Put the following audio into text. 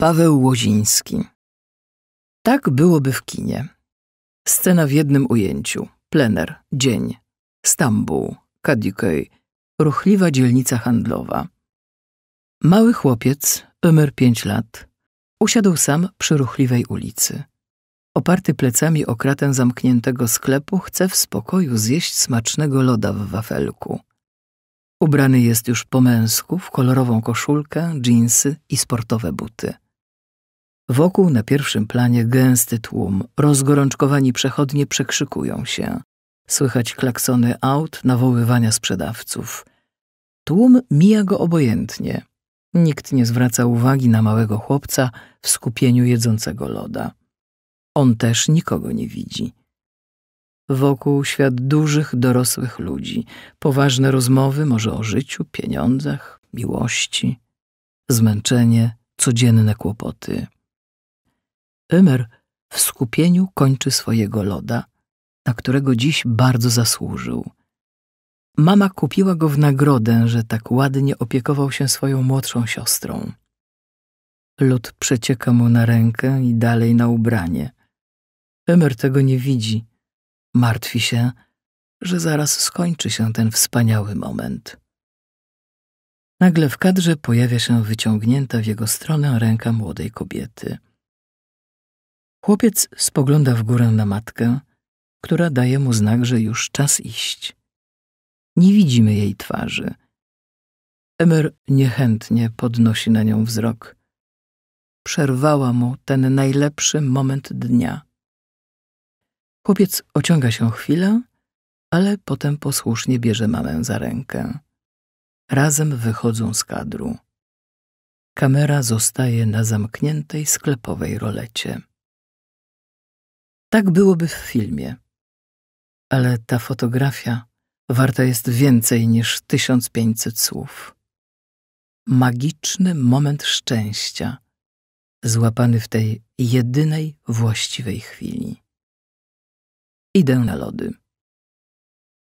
Paweł Łoziński. Tak byłoby w kinie. Scena w jednym ujęciu. Plener, dzień. Stambuł, Kadikej, ruchliwa dzielnica handlowa. Mały chłopiec, Ömer pięć lat, usiadł sam przy ruchliwej ulicy. Oparty plecami o kratę zamkniętego sklepu, chce w spokoju zjeść smacznego loda w wafelku. Ubrany jest już po męsku w kolorową koszulkę, dżinsy i sportowe buty. Wokół na pierwszym planie gęsty tłum, rozgorączkowani przechodnie przekrzykują się. Słychać klaksony aut, nawoływania sprzedawców. Tłum mija go obojętnie. Nikt nie zwraca uwagi na małego chłopca w skupieniu jedzącego loda. On też nikogo nie widzi. Wokół świat dużych, dorosłych ludzi, poważne rozmowy może o życiu, pieniądzach, miłości, zmęczenie, codzienne kłopoty. Ymer w skupieniu kończy swojego loda, na którego dziś bardzo zasłużył. Mama kupiła go w nagrodę, że tak ładnie opiekował się swoją młodszą siostrą. Lód przecieka mu na rękę i dalej na ubranie. Ymer tego nie widzi. Martwi się, że zaraz skończy się ten wspaniały moment. Nagle w kadrze pojawia się wyciągnięta w jego stronę ręka młodej kobiety. Chłopiec spogląda w górę na matkę, która daje mu znak, że już czas iść. Nie widzimy jej twarzy. Emer niechętnie podnosi na nią wzrok. Przerwała mu ten najlepszy moment dnia. Chłopiec ociąga się chwilę, ale potem posłusznie bierze mamę za rękę. Razem wychodzą z kadru. Kamera zostaje na zamkniętej sklepowej rolecie. Tak byłoby w filmie. Ale ta fotografia warta jest więcej niż 1500 słów. Magiczny moment szczęścia, złapany w tej jedynej właściwej chwili. Idę na lody.